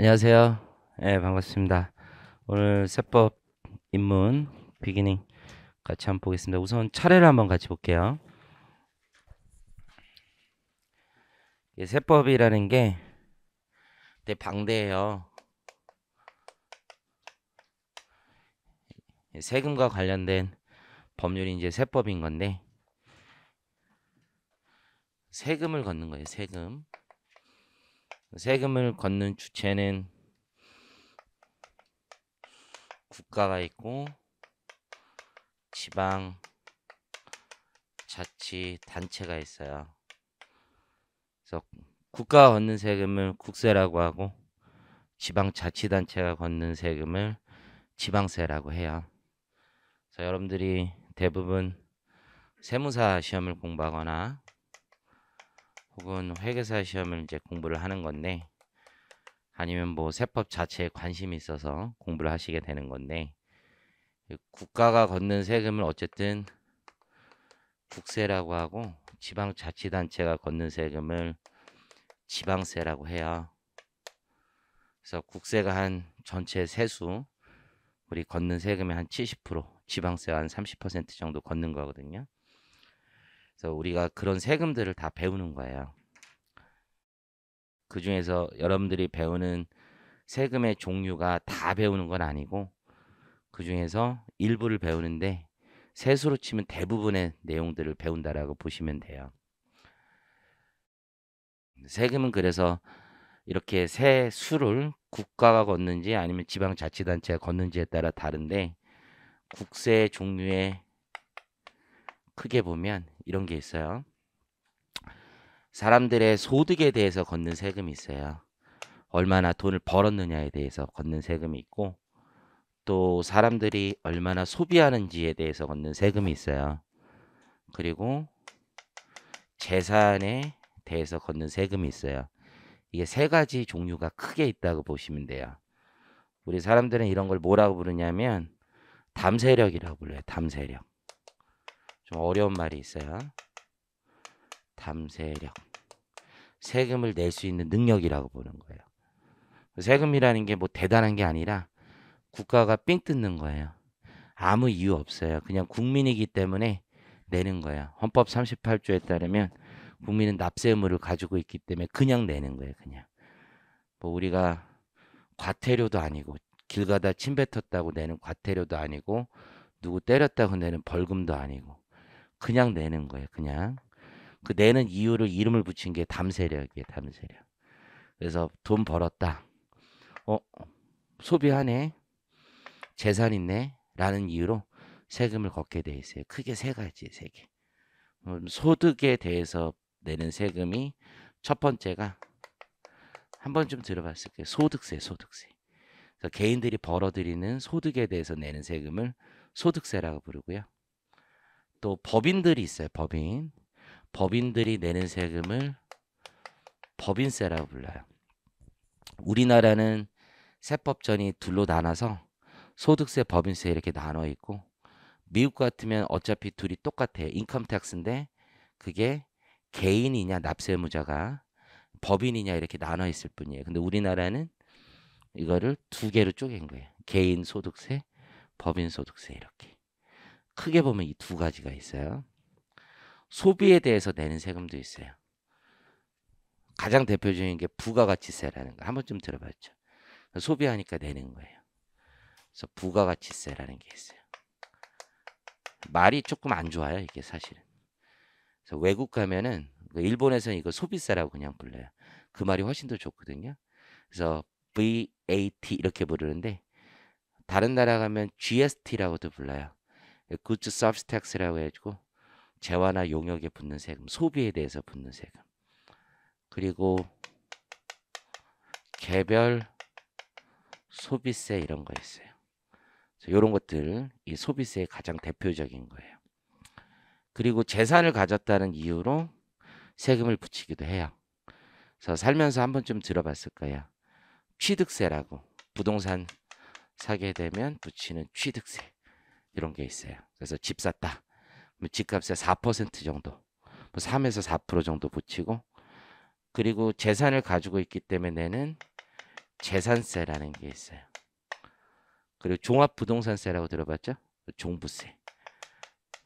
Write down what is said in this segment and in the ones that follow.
안녕하세요. 네, 반갑습니다. 오늘 세법 입문 비기닝 같이 한번 보겠습니다. 우선 차례를 한번 같이 볼게요. 예, 세법이라는 게 되게 방대해요. 세금과 관련된 법률이 이제 세법인 건데 세금을 걷는 거예요. 세금. 세금을 걷는 주체는 국가가 있고 지방 자치 단체가 있어요. 그래서 국가가 걷는 세금을 국세라고 하고 지방 자치 단체가 걷는 세금을 지방세라고 해요. 그래서 여러분들이 대부분 세무사 시험을 공부하거나 혹은 회계사 시험을 이제 공부를 하는 건데 아니면 뭐 세법 자체에 관심이 있어서 공부를 하시게 되는 건데 국가가 걷는 세금을 어쨌든 국세라고 하고 지방자치단체가 걷는 세금을 지방세라고 해요. 그래서 국세가 한 전체 세수 우리 걷는 세금의 한 70% 지방세가 한 30% 정도 걷는 거거든요. 그래서 우리가 그런 세금들을 다 배우는 거예요. 그 중에서 여러분들이 배우는 세금의 종류가 다 배우는 건 아니고 그 중에서 일부를 배우는데 세수로 치면 대부분의 내용들을 배운다라고 보시면 돼요. 세금은 그래서 이렇게 세수를 국가가 걷는지 아니면 지방자치단체가 걷는지에 따라 다른데 국세 종류에 크게 보면 이런 게 있어요. 사람들의 소득에 대해서 걷는 세금이 있어요. 얼마나 돈을 벌었느냐에 대해서 걷는 세금이 있고 또 사람들이 얼마나 소비하는지에 대해서 걷는 세금이 있어요. 그리고 재산에 대해서 걷는 세금이 있어요. 이게 세 가지 종류가 크게 있다고 보시면 돼요. 우리 사람들은 이런 걸 뭐라고 부르냐면 담세력이라고 불러요. 담세력. 좀 어려운 말이 있어요. 담세력 세금을 낼 수 있는 능력이라고 보는 거예요. 세금이라는 게 뭐 대단한 게 아니라 국가가 삥 뜯는 거예요. 아무 이유 없어요. 그냥 국민이기 때문에 내는 거야. 헌법 38조에 따르면 국민은 납세 의무를 가지고 있기 때문에 그냥 내는 거예요, 그냥. 뭐 우리가 과태료도 아니고 길 가다 침 뱉었다고 내는 과태료도 아니고 누구 때렸다고 내는 벌금도 아니고 그냥 내는 거예요, 그냥. 그 내는 이유를 이름을 붙인 게 담세력이에요. 담세력. 그래서 돈 벌었다. 어 소비하네. 재산 있네. 라는 이유로 세금을 걷게 돼 있어요. 크게 세 가지 세 개. 음, 소득에 대해서 내는 세금이 첫 번째가 한 번쯤 들어봤을 거 소득세, 소득세. 그래서 개인들이 벌어들이는 소득에 대해서 내는 세금을 소득세라고 부르고요. 또 법인들이 있어요. 법인. 법인들이 내는 세금을 법인세라고 불러요. 우리나라는 세법전이 둘로 나눠서 소득세, 법인세 이렇게 나눠 있고 미국 같으면 어차피 둘이 똑같아. 인컴 텍스인데 그게 개인이냐 납세 무자가 법인이냐 이렇게 나눠 있을 뿐이에요. 근데 우리나라는 이거를 두 개로 쪼갠 거예요. 개인 소득세, 법인 소득세 이렇게. 크게 보면 이 두 가지가 있어요. 소비에 대해서 내는 세금도 있어요. 가장 대표적인 게 부가가치세라는 거한 번쯤 들어봤죠. 소비하니까 내는 거예요. 그래서 부가가치세라는 게 있어요. 말이 조금 안 좋아요, 이게 사실은. 그래서 외국 가면은 그 일본에서는 이거 소비세라고 그냥 불러요. 그 말이 훨씬 더 좋거든요. 그래서 VAT 이렇게 부르는데 다른 나라 가면 GST라고도 불러요. Goods Service Tax라고 해가지고 재화나 용역에 붙는 세금, 소비에 대해서 붙는 세금. 그리고 개별 소비세 이런 거 있어요. 이런 것들 이 소비세의 가장 대표적인 거예요. 그리고 재산을 가졌다는 이유로 세금을 붙이기도 해요. 그래서 살면서 한 번쯤 들어봤을 거예요. 취득세라고 부동산 사게 되면 붙이는 취득세 이런 게 있어요. 그래서 집 샀다. 뭐 집값의 4% 정도, 뭐 3에서 4% 정도 붙이고 그리고 재산을 가지고 있기 때문에 내는 재산세라는 게 있어요. 그리고 종합부동산세라고 들어봤죠? 종부세.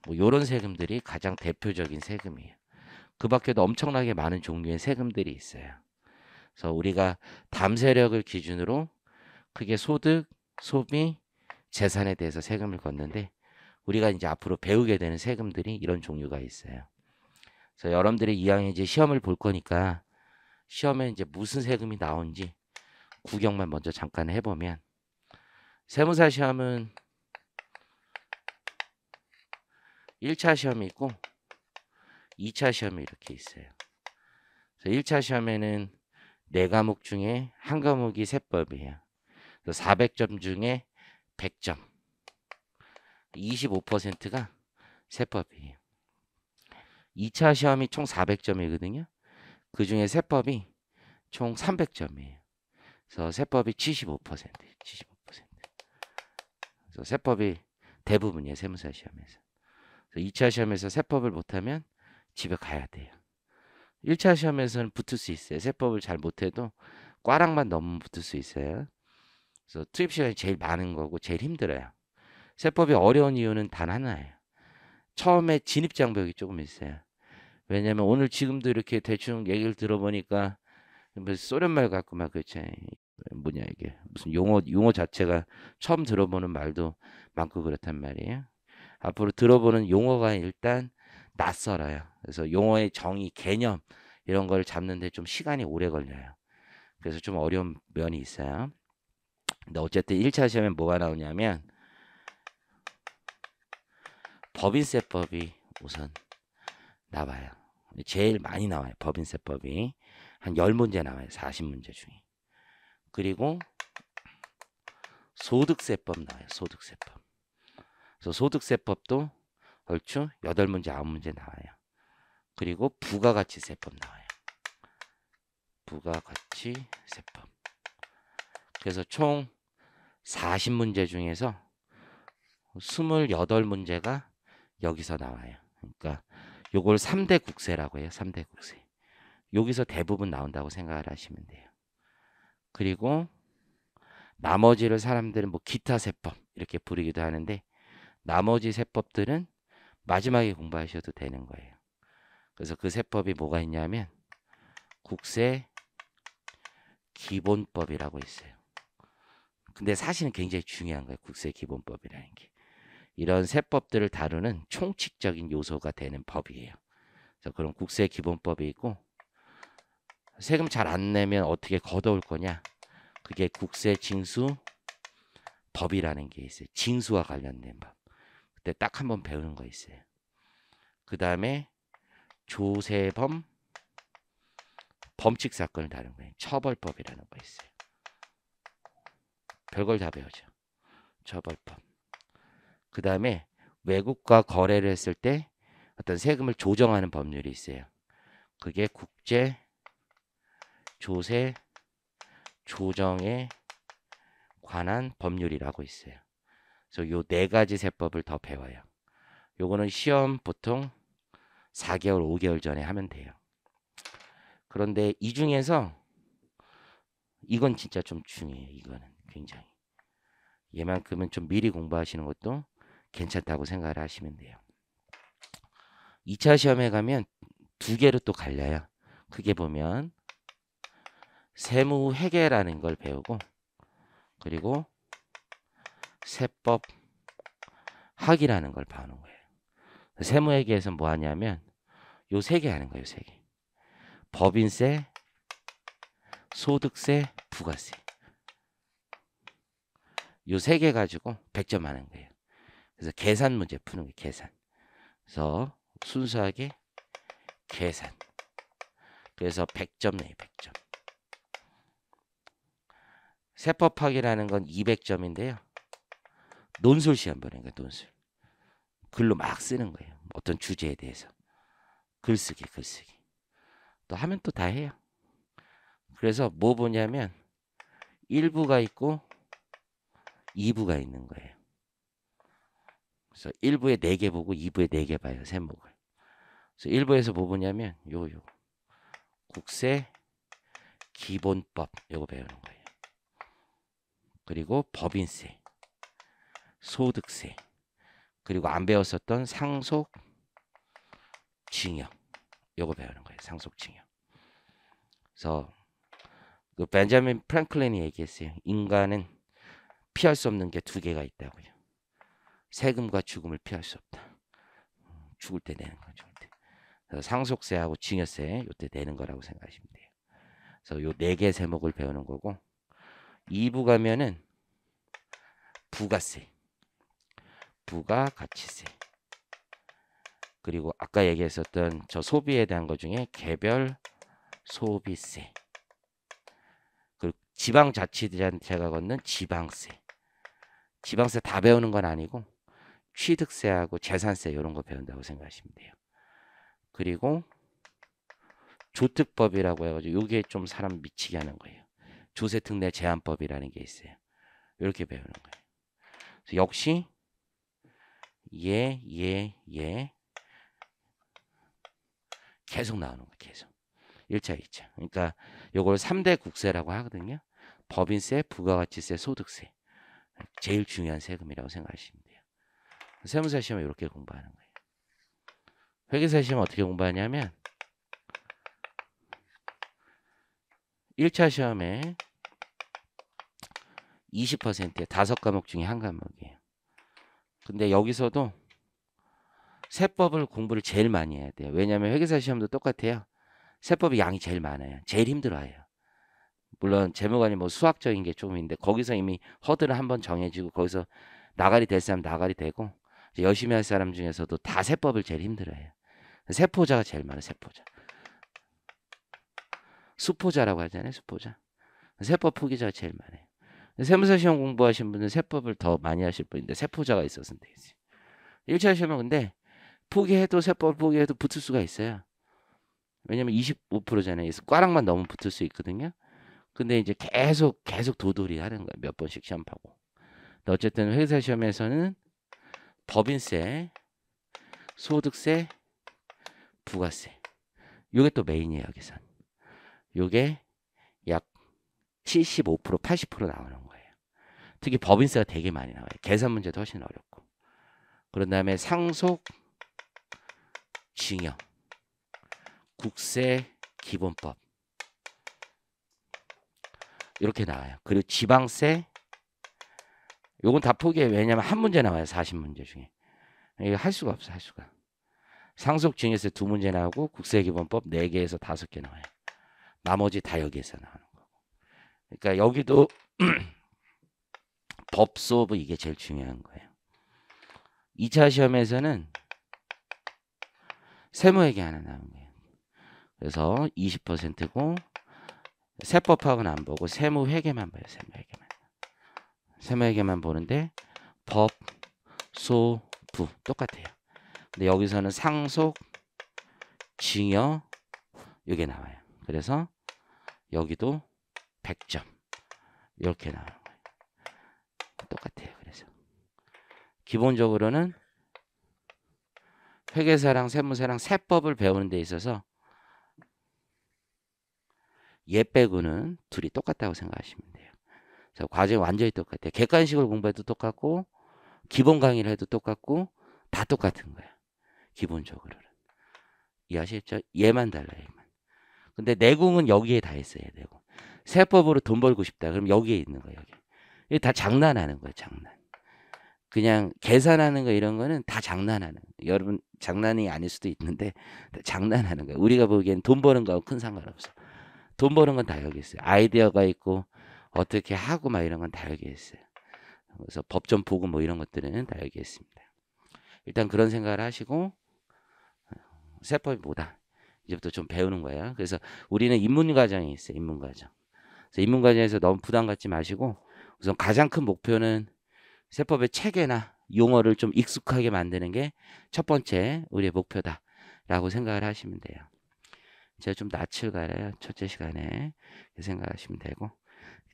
뭐 요런 세금들이 가장 대표적인 세금이에요. 그 밖에도 엄청나게 많은 종류의 세금들이 있어요. 그래서 우리가 담세력을 기준으로 크게 소득, 소비, 재산에 대해서 세금을 걷는데 우리가 이제 앞으로 배우게 되는 세금들이 이런 종류가 있어요. 그래서 여러분들이 이왕에 이제 시험을 볼 거니까 시험에 이제 무슨 세금이 나온지 구경만 먼저 잠깐 해보면 세무사 시험은 1차 시험이 있고 2차 시험이 이렇게 있어요. 그래서 1차 시험에는 4과목 중에 한 과목이 세법이에요. 그래서 400점 중에 100점. 25%가 세법이에요. 2차 시험이 총 400점이거든요. 그 중에 세법이 총 300점이에요. 그래서 세법이 75%예요. 75%. 그래서 세법이 대부분이에요. 세무사 시험에서. 그래서 2차 시험에서 세법을 못하면 집에 가야 돼요. 1차 시험에서는 붙을 수 있어요. 세법을 잘 못해도 꽈랑만 넘으면 붙을 수 있어요. 그래서 투입 시간이 제일 많은 거고 제일 힘들어요. 세법이 어려운 이유는 단 하나예요. 처음에 진입 장벽이 조금 있어요. 왜냐하면 오늘 지금도 이렇게 대충 얘기를 들어보니까 뭐 소련말 같고 막 그렇죠. 뭐냐 이게 무슨 용어 용어 자체가 처음 들어보는 말도 많고 그렇단 말이에요. 앞으로 들어보는 용어가 일단 낯설어요. 그래서 용어의 정의, 개념 이런 걸 잡는데 좀 시간이 오래 걸려요. 그래서 좀 어려운 면이 있어요. 근데 어쨌든 1차 시험에 뭐가 나오냐면 법인세법이 우선 나와요. 제일 많이 나와요. 법인세법이. 한 열문제 나와요. 사십 문제 중에. 그리고 소득세법 나와요. 소득세법. 그래서 소득세법도 얼추 여 문제 아 문제 나와요. 그리고 부가가치세법 나와요. 부가가치세법. 그래서 총 사십 문제 중에서 스물 문제가 여기서 나와요. 그러니까 요걸 3대 국세라고 해요. 3대 국세. 여기서 대부분 나온다고 생각을 하시면 돼요. 그리고 나머지를 사람들은 뭐 기타 세법 이렇게 부르기도 하는데 나머지 세법들은 마지막에 공부하셔도 되는 거예요. 그래서 그 세법이 뭐가 있냐면 국세 기본법이라고 있어요. 근데 사실은 굉장히 중요한 거예요. 국세 기본법이라는 게. 이런 세법들을 다루는 총칙적인 요소가 되는 법이에요. 그래서 그런 국세 기본법이 있고 세금 잘 안 내면 어떻게 걷어올 거냐? 그게 국세 징수 법이라는 게 있어요. 징수와 관련된 법. 그때 딱 한 번 배우는 거 있어요. 그 다음에 조세범 범칙 사건을 다룬 거예요. 처벌법이라는 거 있어요. 별걸 다 배우죠. 처벌법. 그 다음에 외국과 거래를 했을 때 어떤 세금을 조정하는 법률이 있어요. 그게 국제 조세 조정에 관한 법률이라고 있어요. 그래서 요 네 가지 세법을 더 배워요. 요거는 시험 보통 4개월, 5개월 전에 하면 돼요. 그런데 이 중에서 이건 진짜 좀 중요해요. 이거는 굉장히. 얘만큼은 좀 미리 공부하시는 것도 괜찮다고 생각을 하시면 돼요. 2차 시험에 가면 두 개로 또 갈려요. 크게 보면 세무 회계라는 걸 배우고 그리고 세법 학이라는 걸 배우는 거예요. 세무 회계에서 뭐 하냐면 요 세 개 하는 거예요, 세 개. 법인세, 소득세, 부가세. 요 세 개 가지고 100점 하는 거예요. 그래서 계산 문제 푸는 게 계산. 그래서 순수하게 계산. 그래서 100점 내요. 100점. 세법학이라는 건 200점인데요. 논술 시험 보는 거예요. 논술. 글로 막 쓰는 거예요. 어떤 주제에 대해서. 글쓰기, 글쓰기. 또 하면 또 다 해요. 그래서 뭐 보냐면 1부가 있고 2부가 있는 거예요. 그래서 1부에 4개 보고 2부에 4개 봐요. 세목을. 그래서 1부에서 뭐 보냐면 요 요. 국세 기본법 요거 배우는 거예요. 그리고 법인세, 소득세, 그리고 안 배웠었던 상속 증여. 요거 배우는 거예요. 상속 증여. 그래서 그 벤자민 프랭클린이 얘기했어요. 인간은 피할 수 없는 게 두 개가 있다고요. 세금과 죽음을 피할 수 없다. 음, 죽을 때 내는 거죠. 상속세하고 증여세 요때 내는 거라고 생각하시면 돼요. 그래서 요 네개 세목을 배우는 거고 2부 가면은 부가세, 부가가치세 그리고 아까 얘기했었던 저 소비에 대한 것 중에 개별 소비세 그리고 지방자치단체가 걷는 지방세 지방세 다 배우는 건 아니고 취득세하고 재산세 이런 거 배운다고 생각하시면 돼요. 그리고 조특법이라고 해가지고 이게 좀 사람 미치게 하는 거예요. 조세특례 제한법이라는 게 있어요. 이렇게 배우는 거예요. 역시 예, 예, 예 계속 나오는 거예요. 계속. 1차, 2차. 그러니까 요걸 3대 국세라고 하거든요. 법인세, 부가가치세, 소득세. 제일 중요한 세금이라고 생각하시면 돼요. 세무사 시험에 이렇게 공부하는 거예요. 회계사 시험 어떻게 공부하냐면 1차 시험에 20%에 다섯 과목 중에 한 과목이에요. 근데 여기서도 세법을 공부를 제일 많이 해야 돼요. 왜냐하면 회계사 시험도 똑같아요. 세법이 양이 제일 많아요. 제일 힘들어요. 물론 재무관이 뭐 수학적인 게 조금 있는데 거기서 이미 허들을 한번 정해지고 거기서 나가리 될 사람 나가리 되고 열심히 할 사람 중에서도 다 세법을 제일 힘들어해요. 세포자가 제일 많아 요 세포자. 수포자라고 하잖아요 수포자. 세법 포기자가 제일 많아요. 세무사 시험 공부하신 분은 세법을 더 많이 하실 분인데 세포자가 있었으면 되겠지. 1차 시험은 근데 포기해도 세법 포기해도 붙을 수가 있어요. 왜냐면 25%잖아요. 그래서 꽈락만 너무 붙을 수 있거든요. 근데 이제 계속 계속 도돌이 하는 거예요. 몇 번씩 시험하고. 어쨌든 회사 시험에서는 법인세, 소득세, 부가세. 요게 또 메인이에요, 계산. 요게 약 75%, 80% 나오는 거예요. 특히 법인세가 되게 많이 나와요. 계산 문제도 훨씬 어렵고. 그런 다음에 상속, 징역, 국세, 기본법. 이렇게 나와요. 그리고 지방세, 요건 다 포기해. 왜냐면 한 문제 나와요. 40문제 중에. 이거 할 수가 없어. 할 수가. 상속 증여세 두 문제 나오고 국세기본법 네개에서 다섯 개 나와요. 나머지 다 여기에서 나오는 거고. 그러니까 여기도 법 수업은 이게 제일 중요한 거예요. 2차 시험에서는 세무회계 하나 나온 거예요. 그래서 20%고 세법학은 안 보고 세무회계만 봐요. 세무회계 세마에게만 보는데 법, 소, 부 똑같아요. 근데 여기서는 상속, 증여 이게 나와요. 그래서 여기도 100점 이렇게 나와요. 똑같아요. 그래서 기본적으로는 회계사랑 세무사랑 세법을 배우는 데 있어서 얘 빼고는 둘이 똑같다고 생각하시면 돼요. 그래서 과정이 완전히 똑같아요. 객관식을 공부해도 똑같고 기본 강의를 해도 똑같고 다 똑같은 거야. 기본적으로는. 이해하시겠죠? 얘만 달라요. 얘만. 근데 내공은 여기에 다있어야 되고. 세법으로 돈 벌고 싶다. 그럼 여기에 있는 거야 여기. 이게 다 장난하는 거야 장난. 그냥 계산하는 거 이런 거는 다 장난하는 거예 여러분 장난이 아닐 수도 있는데 장난하는 거야 우리가 보기엔 돈 버는 거하고 큰 상관없어. 돈 버는 건 다 여기 있어요. 아이디어가 있고 어떻게 하고 막 이런 건다 얘기했어요. 그래서 법전 보고 뭐 이런 것들은 다 얘기했습니다. 일단 그런 생각을 하시고 어, 세법이 뭐다 이제부터 좀 배우는 거예요. 그래서 우리는 입문 과정이 있어요. 입문 과정. 그래서 입문 과정에서 너무 부담 갖지 마시고 우선 가장 큰 목표는 세법의 체계나 용어를 좀 익숙하게 만드는 게 첫 번째 우리의 목표다라고 생각을 하시면 돼요. 제가 좀 낯을 가려요. 첫째 시간에 생각하시면 되고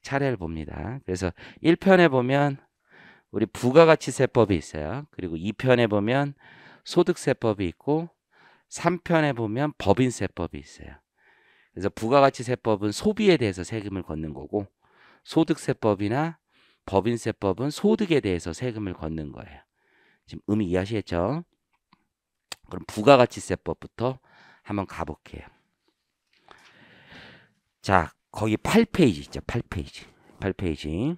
차례를 봅니다. 그래서 1편에 보면 우리 부가가치세법이 있어요. 그리고 2편에 보면 소득세법이 있고 3편에 보면 법인세법이 있어요. 그래서 부가가치세법은 소비에 대해서 세금을 걷는 거고 소득세법이나 법인세법은 소득에 대해서 세금을 걷는 거예요. 지금 의미 이해하시겠죠? 그럼 부가가치세법부터 한번 가볼게요. 자, 거기 8페이지 있죠. 8페이지. 8페이지.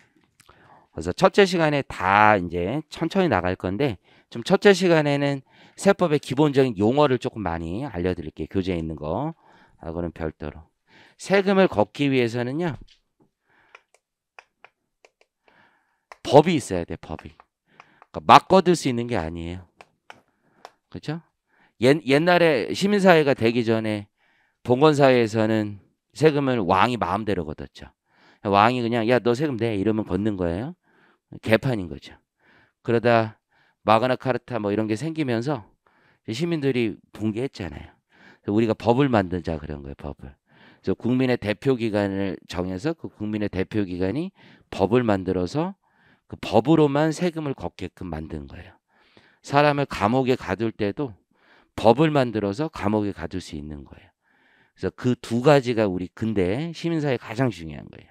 그래서 첫째 시간에 다 이제 천천히 나갈 건데 좀 첫째 시간에는 세법의 기본적인 용어를 조금 많이 알려드릴게요. 교재에 있는 거. 하고는 별도로. 세금을 걷기 위해서는요. 법이 있어야 돼. 법이. 그러니까 막 걷을 수 있는 게 아니에요. 그렇죠? 옛, 옛날에 시민사회가 되기 전에 봉건사회에서는 세금을 왕이 마음대로 걷었죠. 왕이 그냥 야 너 세금 내 이러면 걷는 거예요. 개판인 거죠. 그러다 마그나 카르타 뭐 이런 게 생기면서 시민들이 붕괴했잖아요. 우리가 법을 만든 자 그런 거예요, 법을. 그래서 국민의 대표 기관을 정해서 그 국민의 대표 기관이 법을 만들어서 그 법으로만 세금을 걷게끔 만든 거예요. 사람을 감옥에 가둘 때도 법을 만들어서 감옥에 가둘 수 있는 거예요. 그래서 그 두 가지가 우리 근대 시민사회 가장 중요한 거예요.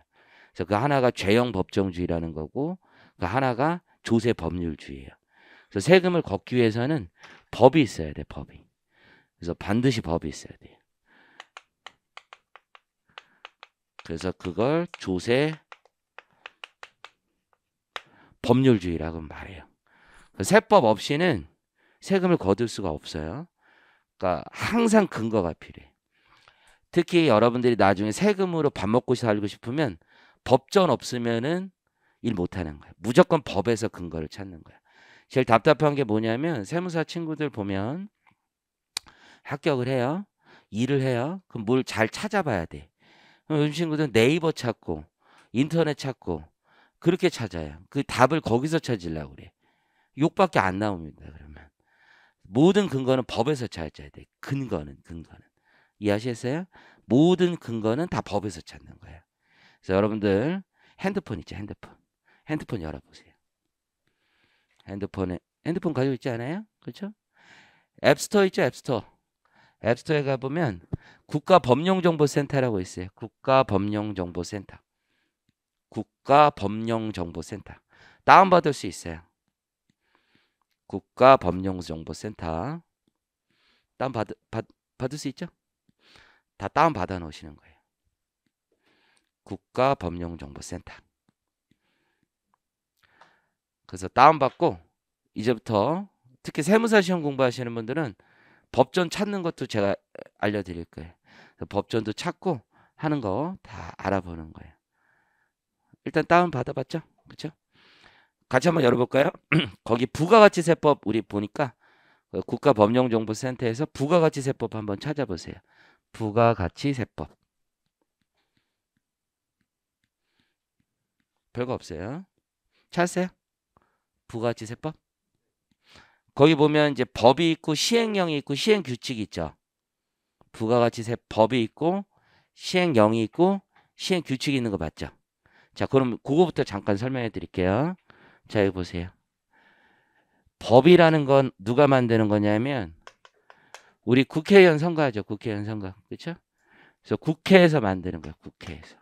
그래서 그 하나가 죄형 법정주의라는 거고 그 하나가 조세 법률주의예요. 그래서 세금을 걷기 위해서는 법이 있어야 돼, 법이. 그래서 반드시 법이 있어야 돼요. 그래서 그걸 조세 법률주의라고 말해요. 세법 없이는 세금을 거둘 수가 없어요. 그러니까 항상 근거가 필요해. 특히 여러분들이 나중에 세금으로 밥 먹고 살고 싶으면 법전 없으면은 일 못하는 거야. 무조건 법에서 근거를 찾는 거야. 제일 답답한 게 뭐냐면 세무사 친구들 보면 합격을 해요. 일을 해요. 그럼 뭘 잘 찾아봐야 돼. 요즘 친구들은 네이버 찾고 인터넷 찾고 그렇게 찾아요. 그 답을 거기서 찾으려고 그래. 욕밖에 안 나옵니다. 그러면 모든 근거는 법에서 찾아야 돼. 근거는 근거는. 이해하시겠어요? 모든 근거는 다 법에서 찾는 거예요. 그래서 여러분들 핸드폰 있죠, 핸드폰. 핸드폰 열어보세요. 핸드폰에 핸드폰 가지고 있지 않아요? 그렇죠? 앱스토어 있죠, 앱스토어. 앱스토어에 가 보면 국가법령정보센터라고 있어요. 국가법령정보센터. 국가법령정보센터. 다운받을 수 있어요. 국가법령정보센터. 다운받 받, 받을 수 있죠? 다 다운 받아 놓으시는 거예요. 국가법령정보센터. 그래서 다운받고 이제부터 특히 세무사 시험 공부하시는 분들은 법전 찾는 것도 제가 알려드릴 거예요. 법전도 찾고 하는 거 다 알아보는 거예요. 일단 다운 받아봤죠, 그렇죠? 같이 한번 열어볼까요? 거기 부가가치세법 우리 보니까 그 국가법령정보센터에서 부가가치세법 한번 찾아보세요. 부가가치세법 별거 없어요. 찾았어요? 부가가치세법? 거기 보면 이제 법이 있고 시행령이 있고 시행규칙이 있죠. 부가가치세 법이 있고 시행령이 있고 시행규칙이 있는 거 맞죠? 자 그럼 그거부터 잠깐 설명해 드릴게요. 자 여기 보세요. 법이라는 건 누가 만드는 거냐면 우리 국회의원 선거하죠. 국회의원 선거. 그렇죠? 그래서 국회에서 만드는 거예요. 국회에서.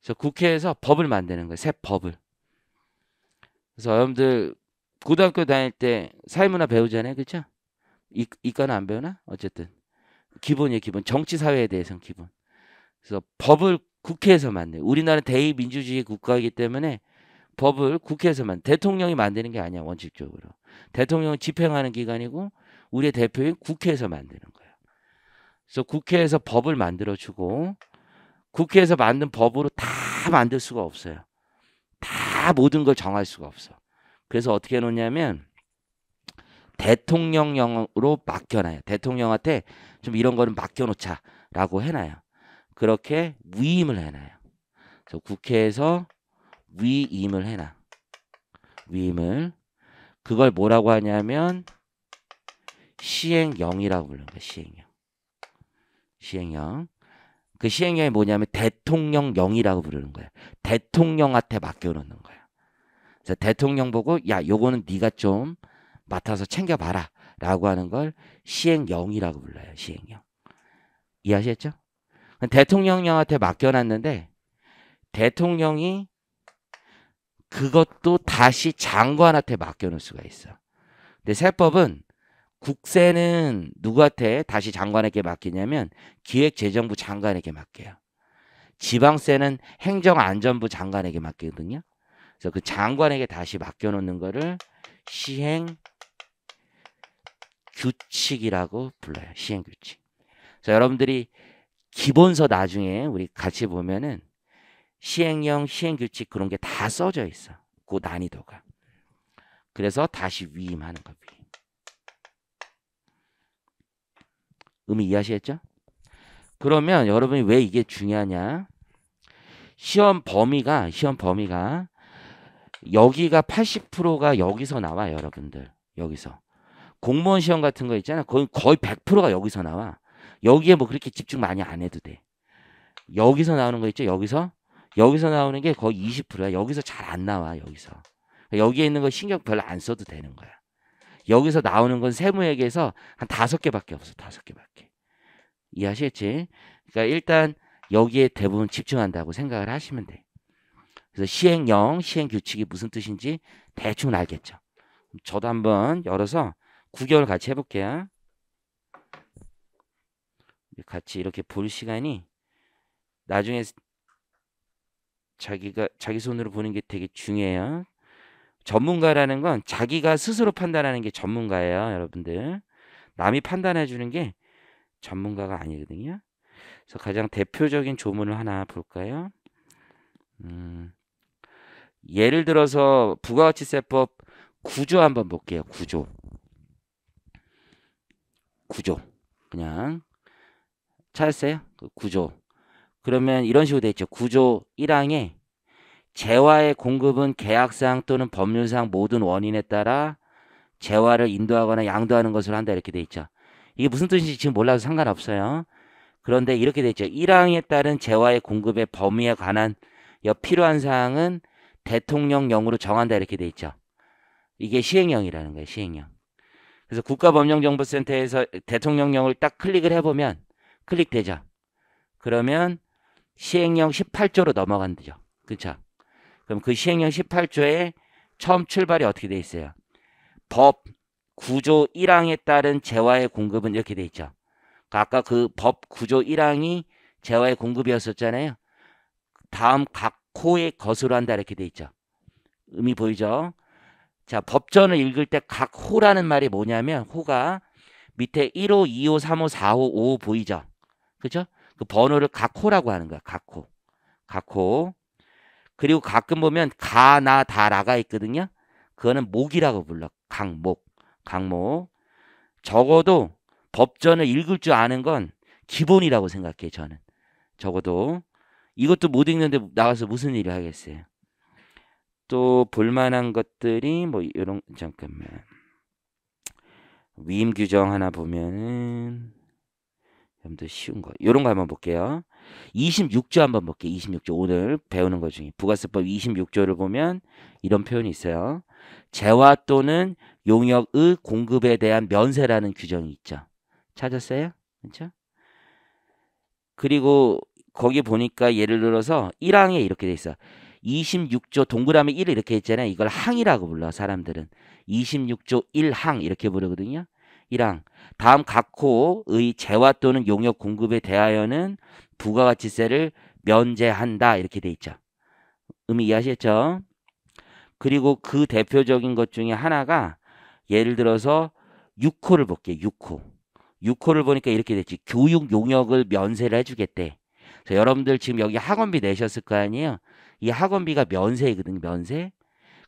그래서 국회에서 법을 만드는 거예요. 새 법을. 그래서 여러분들 고등학교 다닐 때 사회문화 배우잖아요. 그렇죠? 이, 이과는 안 배우나? 어쨌든 기본이에요. 기본. 정치 사회에 대해서는 기본. 그래서 법을 국회에서 만든 우리나라는 대의민주주의 국가이기 때문에 법을 국회에서만 대통령이 만드는 게 아니야 원칙적으로 대통령은 집행하는 기관이고 우리의 대표인 국회에서 만드는 거야. 그래서 국회에서 법을 만들어주고 국회에서 만든 법으로 다 만들 수가 없어요. 다 모든 걸 정할 수가 없어. 그래서 어떻게 해놓냐면 대통령령으로 맡겨놔요. 대통령한테 좀 이런 거는 맡겨놓자라고 해놔요. 그렇게 위임을 해놔요. 그래서 국회에서 위임을 해놔. 위임을 그걸 뭐라고 하냐면 시행령이라고 부르는 거야. 시행령. 시행령. 그 시행령이 뭐냐면 대통령령이라고 부르는 거야. 대통령한테 맡겨놓는 거야. 그래서 대통령 보고 야 요거는 네가 좀 맡아서 챙겨봐라 라고 하는 걸 시행령이라고 불러요. 시행령. 이해하셨죠? 대통령령한테 맡겨놨는데 대통령이 그것도 다시 장관한테 맡겨놓을 수가 있어. 근데 세법은 국세는 누구한테 다시 장관에게 맡기냐면 기획재정부 장관에게 맡겨요. 지방세는 행정안전부 장관에게 맡기거든요. 그래서 그 장관에게 다시 맡겨놓는 거를 시행 규칙이라고 불러요. 시행 규칙. 그래서 여러분들이 기본서 나중에 우리 같이 보면은 시행령, 시행규칙 그런 게 다 써져 있어. 그 난이도가. 그래서 다시 위임하는 거 위임. 의미 이해하시겠죠? 그러면 여러분이 왜 이게 중요하냐? 시험 범위가 시험 범위가 여기가 80%가 여기서 나와 여러분들 여기서 공무원 시험 같은 거 있잖아 거의 거의 100%가 여기서 나와 여기에 뭐 그렇게 집중 많이 안 해도 돼 여기서 나오는 거 있죠 여기서 여기서 나오는 게 거의 20%야. 여기서 잘 안 나와, 여기서. 그러니까 여기에 있는 거 신경 별로 안 써도 되는 거야. 여기서 나오는 건 세무액에서 한 다섯 개밖에 없어, 다섯 개밖에. 이해하시겠지? 그러니까 일단 여기에 대부분 집중한다고 생각을 하시면 돼. 그래서 시행령, 시행규칙이 무슨 뜻인지 대충 알겠죠. 저도 한번 열어서 구경을 같이 해볼게요. 같이 이렇게 볼 시간이 나중에 자기가 자기 손으로 보는 게 되게 중요해요. 전문가라는 건 자기가 스스로 판단하는 게 전문가예요, 여러분들. 남이 판단해 주는 게 전문가가 아니거든요. 그래서 가장 대표적인 조문을 하나 볼까요? 음, 예를 들어서 부가가치세법 구조 한번 볼게요. 구조. 구조. 그냥 찾았어요? 그 구조. 그러면 이런 식으로 돼 있죠. 구조 1항에 재화의 공급은 계약상 또는 법률상 모든 원인에 따라 재화를 인도하거나 양도하는 것으로 한다 이렇게 돼 있죠. 이게 무슨 뜻인지 지금 몰라도 상관없어요. 그런데 이렇게 돼 있죠. 1항에 따른 재화의 공급의 범위에 관한 필요한 사항은 대통령령으로 정한다 이렇게 돼 있죠. 이게 시행령이라는 거예요. 시행령. 그래서 국가법령정보센터에서 대통령령을 딱 클릭을 해보면 클릭되죠. 그러면 시행령 18조로 넘어간대죠. 그렇죠? 그럼 그 시행령 18조에 처음 출발이 어떻게 돼 있어요? 법 구조 1항에 따른 재화의 공급은 이렇게 돼 있죠. 그러니까 아까 그 법 구조 1항이 재화의 공급이었었잖아요. 다음 각 호의 것으로 한다 이렇게 돼 있죠. 의미 보이죠? 자, 법전을 읽을 때 각 호라는 말이 뭐냐면 호가 밑에 1호, 2호, 3호, 4호, 5호 보이죠? 그죠? 그 번호를 가코라고 하는 거야. 가코. 가코. 그리고 가끔 보면 가나 다라가 있거든요. 그거는 목이라고 불러. 강목. 강목. 적어도 법전을 읽을 줄 아는 건 기본이라고 생각해 저는. 적어도 이것도 못 읽는데 나가서 무슨 일을 하겠어요. 또 볼만한 것들이 뭐 이런 잠깐만 위임 규정 하나 보면은 여러분들 쉬운 거. 요런 거 한번 볼게요. 26조 한번 볼게요. 26조 오늘 배우는 것 중에 부가세법 26조를 보면 이런 표현이 있어요. 재화 또는 용역의 공급에 대한 면세라는 규정이 있죠. 찾았어요? 그렇죠? 그리고 거기 보니까 예를 들어서 1항에 이렇게 돼 있어. 26조 동그라미 1 이렇게 했잖아요 이걸 항이라고 불러 사람들은. 26조 1항 이렇게 부르거든요. 1항 다음 각 호의 재화 또는 용역 공급에 대하여는 부가가치세를 면제한다 이렇게 돼 있죠. 의미 이해하셨죠 그리고 그 대표적인 것 중에 하나가 예를 들어서 6호를 볼게요. 6호. 6호를 보니까 이렇게 됐지. 교육 용역을 면세를 해주겠대. 그래서 여러분들 지금 여기 학원비 내셨을 거 아니에요? 이 학원비가 면세이거든요. 면세.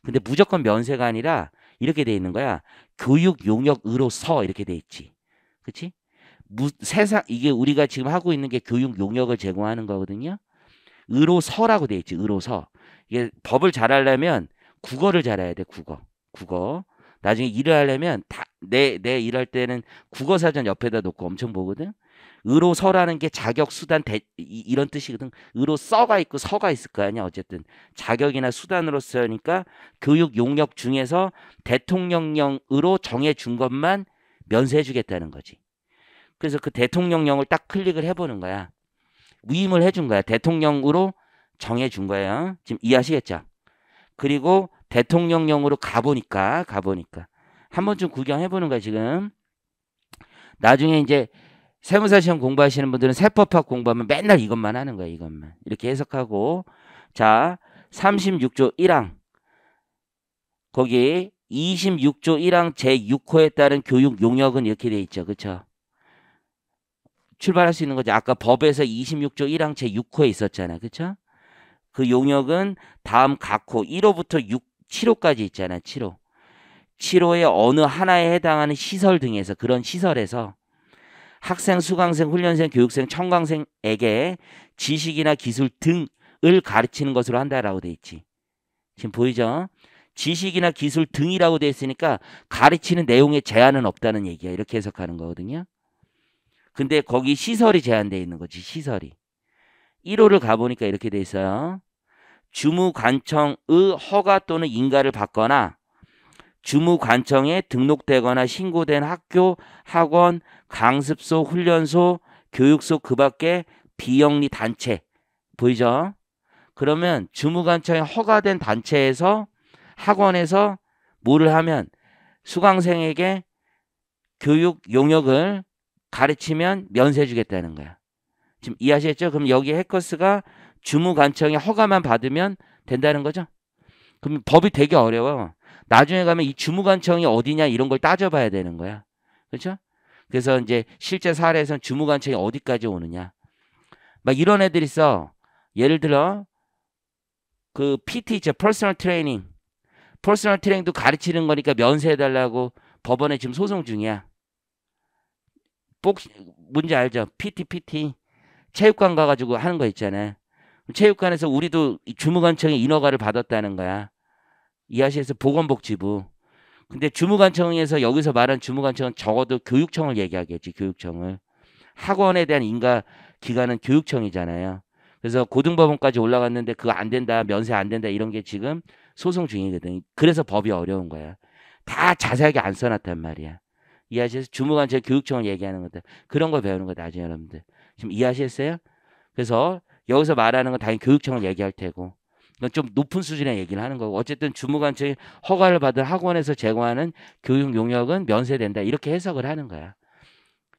근데 무조건 면세가 아니라 이렇게 돼 있는 거야. 교육 용역으로서 이렇게 돼 있지. 그치 무, 세상 이게 우리가 지금 하고 있는 게 교육 용역을 제공하는 거거든요. 으로서라고돼 있지. 으로서 이게 법을 잘하려면 국어를 잘해야 돼. 국어. 국어. 나중에 일을 하려면 다 내내 일할 때는 국어 사전 옆에다 놓고 엄청 보거든. 의로 서라는 게 자격 수단 대, 이런 뜻이거든. 의로 써가 있고 서가 있을 거 아니야. 어쨌든 자격이나 수단으로 쓰니까 교육 용역 중에서 대통령령으로 정해 준 것만 면세해 주겠다는 거지. 그래서 그 대통령령을 딱 클릭을 해 보는 거야. 위임을 해준 거야. 대통령으로 정해 준거야 지금 이해하시겠죠? 그리고 대통령령으로 가보니까 가보니까 한 번쯤 구경해 보는 거야, 지금. 나중에 이제 세무사 시험 공부하시는 분들은 세법학 공부하면 맨날 이것만 하는 거야 이것만 이렇게 해석하고 자 36조 1항 거기 26조 1항 제6호에 따른 교육 용역은 이렇게 돼 있죠 그쵸 출발할 수 있는 거죠 아까 법에서 26조 1항 제6호에 있었잖아 그쵸 그 용역은 다음 각호 1호부터 6, 7호까지 있잖아 7호 7호의 어느 하나에 해당하는 시설 등에서 그런 시설에서 학생, 수강생, 훈련생, 교육생, 청강생에게 지식이나 기술 등을 가르치는 것으로 한다라고 돼 있지. 지금 보이죠? 지식이나 기술 등이라고 돼 있으니까 가르치는 내용에 제한은 없다는 얘기야. 이렇게 해석하는 거거든요. 근데 거기 시설이 제한되어 있는 거지. 시설이. 1호를 가보니까 이렇게 돼 있어요. 주무관청의 허가 또는 인가를 받거나 주무관청에 등록되거나 신고된 학교, 학원, 강습소, 훈련소, 교육소 그 밖에 비영리 단체 보이죠? 그러면 주무관청에 허가된 단체에서 학원에서 뭐를 하면 수강생에게 교육 용역을 가르치면 면세 주겠다는 거야. 지금 이해하셨죠? 그럼 여기 해커스가 주무관청의 허가만 받으면 된다는 거죠? 그럼 법이 되게 어려워. 나중에 가면 이 주무관청이 어디냐 이런 걸 따져봐야 되는 거야. 그렇죠? 그래서 이제 실제 사례에서는 주무관청이 어디까지 오느냐. 막 이런 애들 있어. 예를 들어 그 PT 있죠. 퍼스널 트레이닝. 퍼스널 트레이닝도 가르치는 거니까 면세해달라고 법원에 지금 소송 중이야. 복 뭔지 알죠? PT PT 체육관 가가지고 하는 거 있잖아. 체육관에서 우리도 주무관청의 인허가를 받았다는 거야. 이아시에서 보건복지부. 근데 주무관청에서 여기서 말한 주무관청은 적어도 교육청을 얘기하겠지, 교육청을. 학원에 대한 인가 기관은 교육청이잖아요. 그래서 고등법원까지 올라갔는데 그거 안 된다, 면세 안 된다 이런 게 지금 소송 중이거든. 그래서 법이 어려운 거야. 다 자세하게 안 써놨단 말이야. 이해하시겠어요? 주무관제 교육청을 얘기하는 거다. 그런 걸 배우는 거다, 나중에 여러분들. 지금 이해하시겠어요? 그래서 여기서 말하는 건 당연히 교육청을 얘기할 테고 이건 좀 높은 수준의 얘기를 하는 거고 어쨌든 주무관 측 허가를 받은 학원에서 제공하는 교육 용역은 면세된다 이렇게 해석을 하는 거야.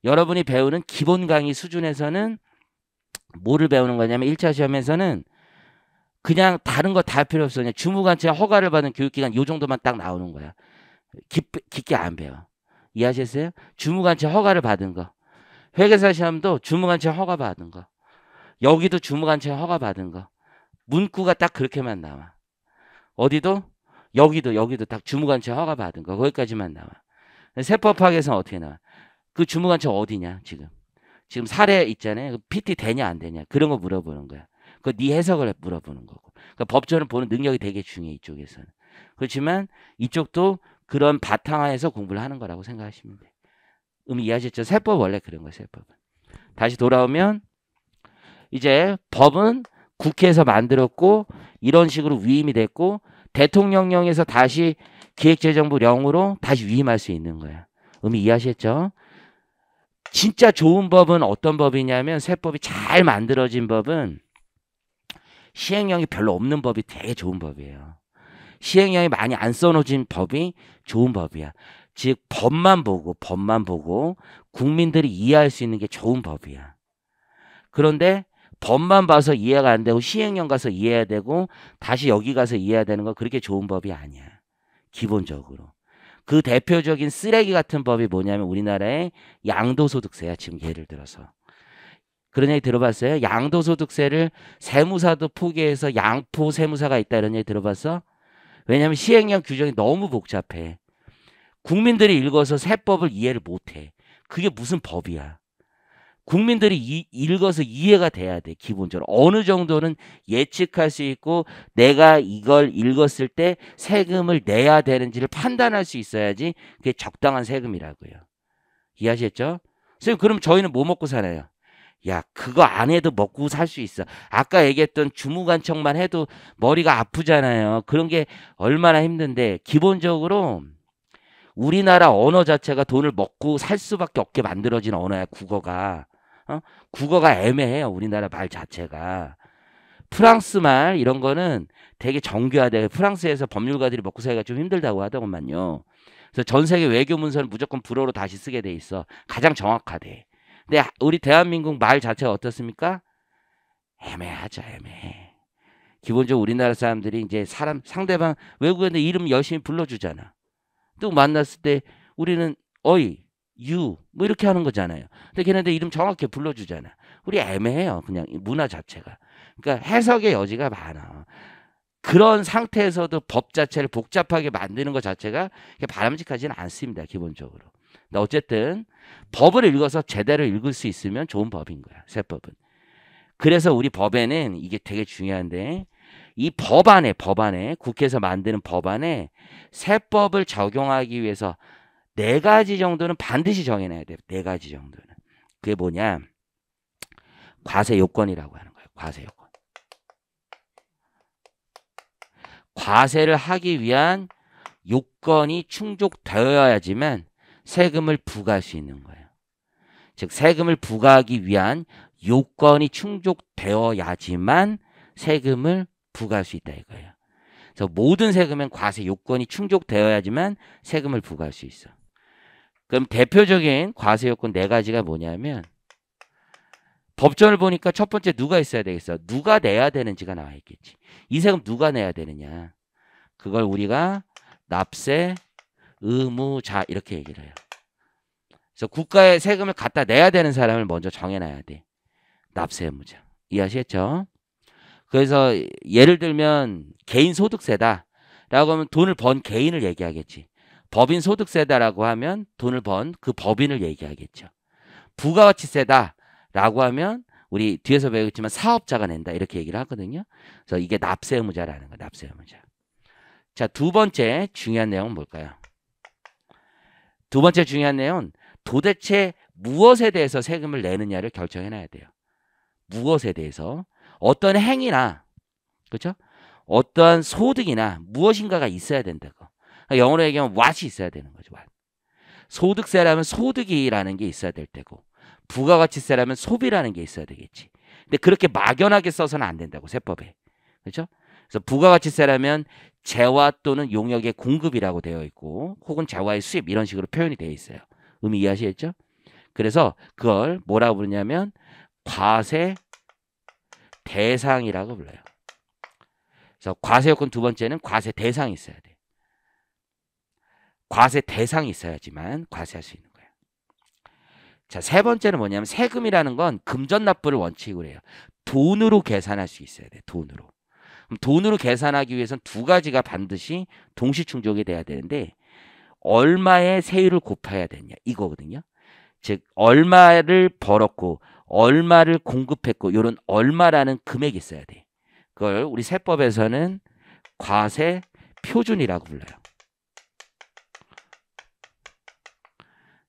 여러분이 배우는 기본 강의 수준에서는 뭐를 배우는 거냐면 1차 시험에서는 그냥 다른 거 다 필요 없어. 그냥 주무관 측 허가를 받은 교육기관 요 정도만 딱 나오는 거야. 깊, 깊게 안 배워. 이해하셨어요? 주무관 측 허가를 받은 거. 회계사 시험도 주무관 측 허가 받은 거. 여기도 주무관 측 허가 받은 거. 문구가 딱 그렇게만 나와. 어디도 여기도 여기도 딱 주무관체 허가 받은 거 거기까지만 나와. 세포 파악에서는 어떻게 나와? 그 주무관체 어디냐 지금? 지금 사례 있잖아요. 그 PT 되냐 안 되냐 그런 거 물어보는 거야. 그 네 해석을 물어보는 거고. 그러니까 법전을 보는 능력이 되게 중요해 이쪽에서는. 그렇지만 이쪽도 그런 바탕화에서 공부를 하는 거라고 생각하시면 돼. 음 이해하셨죠? 세법 원래 그런 거예요. 세법은. 다시 돌아오면 이제 법은 국회에서 만들었고 이런 식으로 위임이 됐고 대통령령에서 다시 기획재정부령으로 다시 위임할 수 있는 거야. 의미 이해하셨죠? 진짜 좋은 법은 어떤 법이냐면 세법이 잘 만들어진 법은 시행령이 별로 없는 법이 되게 좋은 법이에요. 시행령이 많이 안 써놓은 법이 좋은 법이야. 즉 법만 보고 법만 보고 국민들이 이해할 수 있는 게 좋은 법이야. 그런데 법만 봐서 이해가 안 되고 시행령 가서 이해해야 되고 다시 여기 가서 이해해야 되는 거 그렇게 좋은 법이 아니야. 기본적으로. 그 대표적인 쓰레기 같은 법이 뭐냐면 우리나라의 양도소득세야. 지금 예를 들어서. 그런 얘기 들어봤어요? 양도소득세를 세무사도 포기해서 양포 세무사가 있다 이런 얘기 들어봤어? 왜냐하면 시행령 규정이 너무 복잡해. 국민들이 읽어서 세법을 이해를 못해. 그게 무슨 법이야. 국민들이 이, 읽어서 이해가 돼야 돼 기본적으로 어느 정도는 예측할 수 있고 내가 이걸 읽었을 때 세금을 내야 되는지를 판단할 수 있어야지 그게 적당한 세금이라고요 이해하셨죠? 선생님 그럼 저희는 뭐 먹고 살아요? 야 그거 안 해도 먹고 살 수 있어 아까 얘기했던 주무관청만 해도 머리가 아프잖아요 그런 게 얼마나 힘든데 기본적으로 우리나라 언어 자체가 돈을 먹고 살 수밖에 없게 만들어진 언어야 국어가 어? 국어가 애매해요. 우리나라 말 자체가. 프랑스 말 이런 거는 되게 정교하대. 프랑스에서 법률가들이 먹고 살기가 좀 힘들다고 하더구만요. 그래서 전 세계 외교 문서는 무조건 불어로 다시 쓰게 돼 있어. 가장 정확하대. 근데 우리 대한민국 말 자체가 어떻습니까? 애매하죠, 애매해. 기본적으로 우리나라 사람들이 이제 사람 상대방 외국인들 이름 열심히 불러주잖아. 또 만났을 때 우리는 어이 유, 뭐 이렇게 하는 거잖아요. 근데 걔네들 이름 정확히 불러주잖아. 우리 애매해요. 그냥 문화 자체가. 그러니까 해석의 여지가 많아. 그런 상태에서도 법 자체를 복잡하게 만드는 것 자체가 바람직하지는 않습니다. 기본적으로. 근데 어쨌든 법을 읽어서 제대로 읽을 수 있으면 좋은 법인 거야. 세법은. 그래서 우리 법에는 이게 되게 중요한데 이 법안에 법안에 국회에서 만드는 법안에 세법을 적용하기 위해서 네 가지 정도는 반드시 정해놔야 돼요. 네 가지 정도는. 그게 뭐냐? 과세 요건이라고 하는 거예요. 과세 요건. 과세를 하기 위한 요건이 충족되어야지만 세금을 부과할 수 있는 거예요. 즉 세금을 부과하기 위한 요건이 충족되어야지만 세금을 부과할 수 있다 이거예요. 그래서 모든 세금은 과세 요건이 충족되어야지만 세금을 부과할 수 있어. 요 그럼 대표적인 과세 요건 네 가지가 뭐냐면 법전을 보니까 첫 번째 누가 있어야 되겠어? 누가 내야 되는지가 나와 있겠지. 이 세금 누가 내야 되느냐? 그걸 우리가 납세 의무자 이렇게 얘기를 해요. 그래서 국가에 세금을 갖다 내야 되는 사람을 먼저 정해놔야 돼. 납세 의무자. 이해하시겠죠? 그래서 예를 들면 개인 소득세다. 라고 하면 돈을 번 개인을 얘기하겠지. 법인 소득세다라고 하면 돈을 번 그 법인을 얘기하겠죠. 부가가치세다라고 하면 우리 뒤에서 배우겠지만 사업자가 낸다 이렇게 얘기를 하거든요. 그래서 이게 납세 의무자라는 거예요 납세 의무자. 자, 두 번째 중요한 내용은 뭘까요? 두 번째 중요한 내용은 도대체 무엇에 대해서 세금을 내느냐를 결정해 놔야 돼요. 무엇에 대해서 어떤 행위나 그렇죠? 어떤 소득이나 무엇인가가 있어야 된다고. 영어로 얘기하면 what이 있어야 되는 거죠. What. 소득세라면 소득이라는 게 있어야 될 테고 부가가치세라면 소비라는 게 있어야 되겠지. 근데 그렇게 막연하게 써서는 안 된다고 세법에. 그렇죠? 그래서 부가가치세라면 재화 또는 용역의 공급이라고 되어 있고 혹은 재화의 수입 이런 식으로 표현이 되어 있어요. 의미 이해하시겠죠? 그래서 그걸 뭐라고 부르냐면 과세 대상이라고 불러요. 그래서 과세 요건 두 번째는 과세 대상이 있어야 돼요. 과세 대상이 있어야지만 과세할 수 있는 거예요. 자, 세 번째는 뭐냐면 세금이라는 건 금전 납부를 원칙으로 해요. 돈으로 계산할 수 있어야 돼. 돈으로. 그럼 돈으로 계산하기 위해선 두 가지가 반드시 동시 충족이 돼야 되는데 얼마의 세율을 곱해야 되냐 이거거든요. 즉 얼마를 벌었고 얼마를 공급했고 이런 얼마라는 금액이 있어야 돼. 그걸 우리 세법에서는 과세 표준이라고 불러요.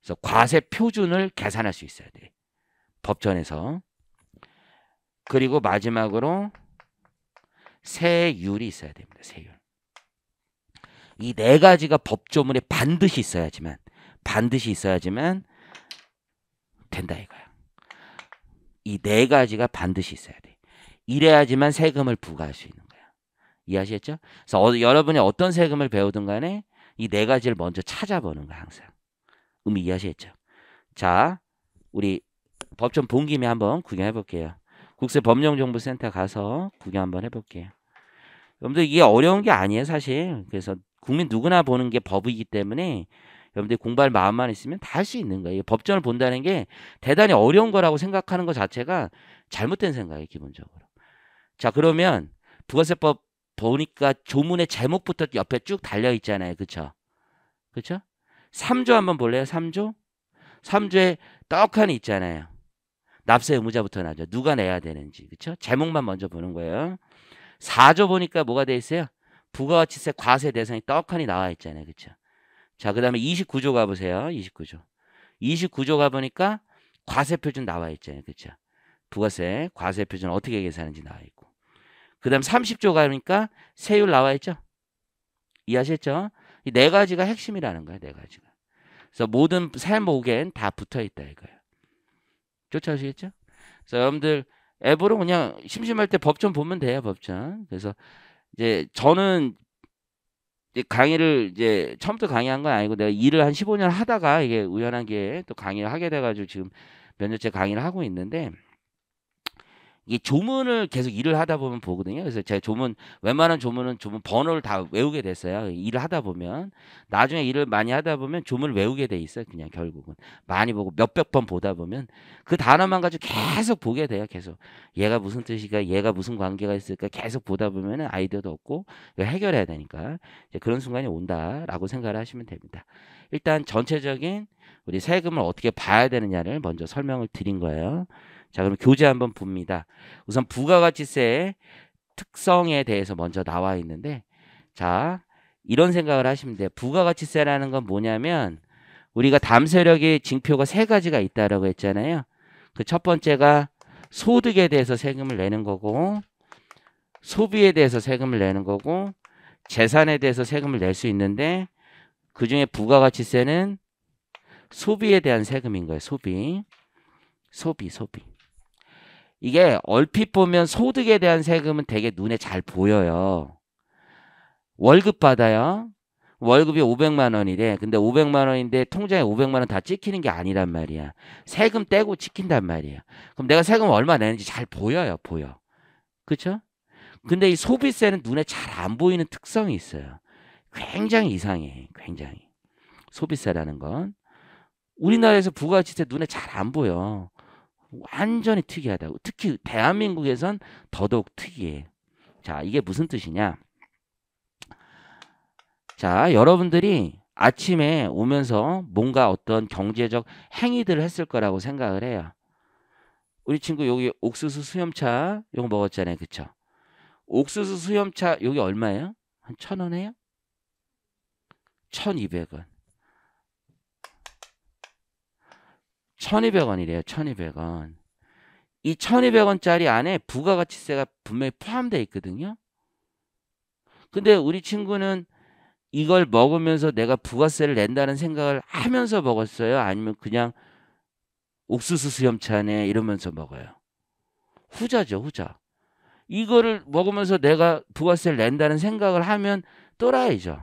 그래서 과세 표준을 계산할 수 있어야 돼. 법전에서. 그리고 마지막으로 세율이 있어야 됩니다. 세율. 이 네 가지가 법조문에 반드시 있어야지만 반드시 있어야지만 된다 이거야. 이 네 가지가 반드시 있어야 돼. 이래야지만 세금을 부과할 수 있는 거야. 이해하시겠죠? 그래서 어, 여러분이 어떤 세금을 배우든 간에 이 네 가지를 먼저 찾아보는 거야 항상. 의미 이해하시겠죠? 자, 우리 법좀 본 김에 한번 구경해 볼게요. 국세 법령정보센터 가서 구경 한번 해볼게요. 여러분들 이게 어려운 게 아니에요 사실. 그래서 국민 누구나 보는 게 법이기 때문에 여러분들 공부할 마음만 있으면 다 할 수 있는 거예요. 법전을 본다는 게 대단히 어려운 거라고 생각하는 것 자체가 잘못된 생각이에요 기본적으로. 자 그러면 부가세법 보니까 조문의 제목부터 옆에 쭉 달려 있잖아요. 그쵸? 그쵸? 3조 한번 볼래요? 3조? 3조에 떡하니 있잖아요. 납세 의무자부터 나죠. 누가 내야 되는지. 그렇죠? 제목만 먼저 보는 거예요. 4조 보니까 뭐가 돼 있어요? 부가가치세 과세 대상이 떡하니 나와 있잖아요. 그렇죠? 자, 그다음에 29조 가 보세요. 29조. 29조 가 보니까 과세 표준 나와 있잖아요. 그렇죠? 부가세, 과세 표준 어떻게 계산하는지 나와 있고. 그다음 30조 가니까 보 세율 나와 있죠? 이해하셨죠? 이네 가지가 핵심이라는 거예요. 네 가지가. 그래서 모든 세목엔 다 붙어 있다 이거예요. 쫓아오시겠죠? 그래서 여러분들 앱으로 그냥 심심할 때 법전 보면 돼요. 법전. 그래서 이제 저는 이제 강의를 이제 처음부터 강의한 건 아니고 내가 일을 한 15년 하다가 이게 우연한 기회에 또 강의를 하게 돼가지고 지금 몇 년째 강의를 하고 있는데 이게 조문을 계속 일을 하다 보면 보거든요. 그래서 제가 조문 웬만한 조문은 조문 번호를 다 외우게 됐어요. 일을 하다 보면 나중에 일을 많이 하다 보면 조문을 외우게 돼 있어요. 그냥 결국은 많이 보고 몇백 번 보다 보면 그 단어만 가지고 계속 보게 돼요. 계속 얘가 무슨 뜻이가 얘가 무슨 관계가 있을까 계속 보다 보면 아이디어도 없고 해결해야 되니까 그런 순간이 온다라고 생각을 하시면 됩니다. 일단 전체적인 우리 세금을 어떻게 봐야 되느냐를 먼저 설명을 드린 거예요. 자, 그럼 교재 한번 봅니다. 우선 부가가치세 특성에 대해서 먼저 나와 있는데 자, 이런 생각을 하시면 돼요. 부가가치세라는 건 뭐냐면 우리가 담세력의 징표가 세 가지가 있다라고 했잖아요. 그 첫 번째가 소득에 대해서 세금을 내는 거고 소비에 대해서 세금을 내는 거고 재산에 대해서 세금을 낼 수 있는데 그중에 부가가치세는 소비에 대한 세금인 거예요. 소비. 소비, 소비. 이게 얼핏 보면 소득에 대한 세금은 되게 눈에 잘 보여요. 월급 받아요. 월급이 500만 원이래. 근데 500만 원인데 통장에 500만 원 다 찍히는 게 아니란 말이야. 세금 떼고 찍힌단 말이야. 그럼 내가 세금 얼마 내는지 잘 보여요, 보여. 그렇죠? 근데 이 소비세는 눈에 잘 안 보이는 특성이 있어요. 굉장히 이상해. 굉장히. 소비세라는 건 우리나라에서 부가가치세 눈에 잘 안 보여. 완전히 특이하다고. 특히 대한민국에선 더더욱 특이해. 자, 이게 무슨 뜻이냐? 자, 여러분들이 아침에 오면서 뭔가 어떤 경제적 행위들을 했을 거라고 생각을 해요. 우리 친구 여기 옥수수 수염차 요거 먹었잖아요. 그쵸? 옥수수 수염차 여기 얼마예요? 한 천 원에요? 천이백 원 1200원이래요. 1200원. 이 1200원짜리 안에 부가가치세가 분명히 포함되어 있거든요. 근데 우리 친구는 이걸 먹으면서 내가 부가세를 낸다는 생각을 하면서 먹었어요? 아니면 그냥 옥수수 수염차네 이러면서 먹어요. 후자죠, 후자. 이거를 먹으면서 내가 부가세를 낸다는 생각을 하면 또라이죠.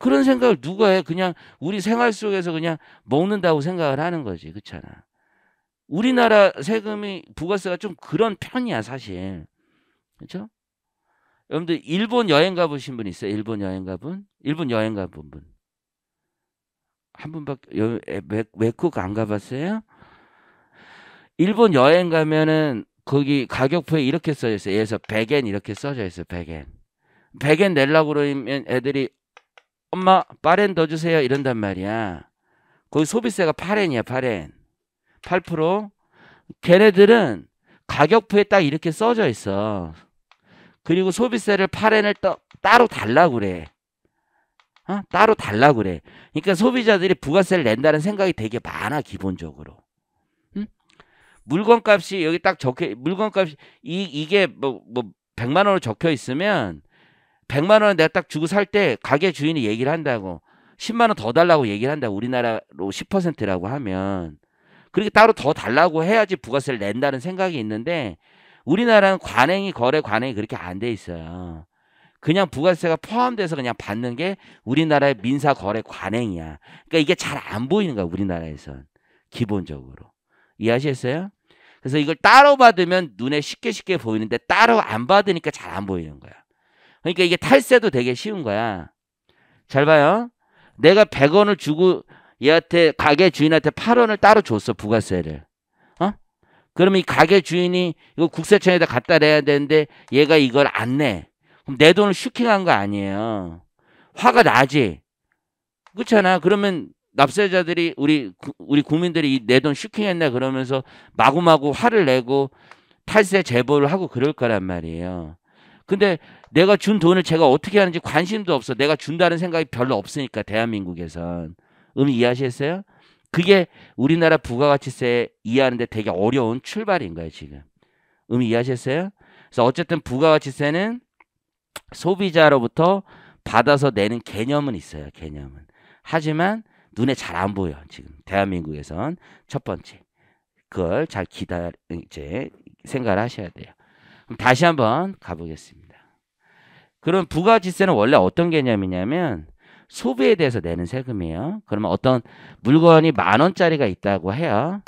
그런 생각을 누가 해? 그냥 우리 생활 속에서 그냥 먹는다고 생각을 하는 거지. 그렇잖아. 우리나라 세금이 부가세가 좀 그런 편이야, 사실. 그렇죠? 여러분들 일본 여행 가보신 분 있어요? 일본 여행 가본? 일본 여행 가본 분. 한 분밖에 여, 외, 외국 안 가봤어요? 일본 여행 가면은 거기 가격표에 이렇게 써져 있어요. 예서 100엔 이렇게 써져 있어요. 100엔. 100엔 내려고 그러면 애들이 엄마 파렌 더 주세요 이런단 말이야. 거기 소비세가 파렌이야 파렌. 8% 걔네들은 가격표에 딱 이렇게 써져 있어. 그리고 소비세를 파렌을 떠, 따로 달라고 그래. 어? 따로 달라고 그래. 그러니까 소비자들이 부가세를 낸다는 생각이 되게 많아 기본적으로. 응? 물건값이 여기 딱 적혀 물건값이 이 이게 뭐 뭐 100만 뭐, 원으로 적혀 있으면 100만 원 내가 딱 주고 살 때 가게 주인이 얘기를 한다고 10만 원 더 달라고 얘기를 한다. 고 우리나라로 10%라고 하면 그렇게 따로 더 달라고 해야지 부가세를 낸다는 생각이 있는데 우리나라는 관행이 거래 관행이 그렇게 안 돼 있어요. 그냥 부가세가 포함돼서 그냥 받는 게 우리나라의 민사 거래 관행이야. 그러니까 이게 잘 안 보이는 거야 우리나라에선 기본적으로 이해하시겠어요? 그래서 이걸 따로 받으면 눈에 쉽게 쉽게 보이는데 따로 안 받으니까 잘 안 보이는 거야. 그러니까 이게 탈세도 되게 쉬운 거야. 잘 봐요. 내가 100원을 주고 얘한테 가게 주인한테 8원을 따로 줬어 부가세를. 어? 그러면 이 가게 주인이 이거 국세청에다 갖다 내야 되는데 얘가 이걸 안 내. 그럼 내 돈을 슈킹한 거 아니에요. 화가 나지. 그렇잖아. 그러면 납세자들이 우리 우리 국민들이 내 돈슈킹했네 그러면서 마구마구 화를 내고 탈세 제보를 하고 그럴 거란 말이에요. 근데 내가 준 돈을 제가 어떻게 하는지 관심도 없어. 내가 준다는 생각이 별로 없으니까 대한민국에선 음 이해하시겠어요? 그게 우리나라 부가가치세 이해하는데 되게 어려운 출발인 거예요 지금. 음 이해하셨어요? 그래서 어쨌든 부가가치세는 소비자로부터 받아서 내는 개념은 있어요. 개념은. 하지만 눈에 잘 안 보여 지금 대한민국에선 첫 번째 그걸 잘 기다 이제 생각을 하셔야 돼요. 그럼 다시 한번 가보겠습니다. 그럼 부가지세는 원래 어떤 개념이냐면 소비에 대해서 내는 세금이에요. 그러면 어떤 물건이 만 원짜리가 있다고 해요.